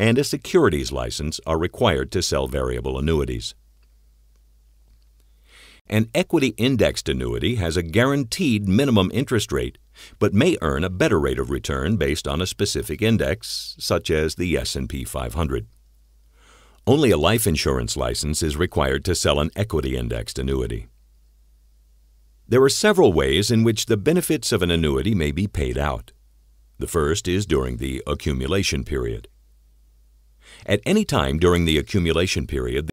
and a securities license are required to sell variable annuities. An equity indexed annuity has a guaranteed minimum interest rate, but may earn a better rate of return based on a specific index, such as the S&P 500. Only a life insurance license is required to sell an equity indexed annuity. There are several ways in which the benefits of an annuity may be paid out. The first is during the accumulation period. At any time during the accumulation period,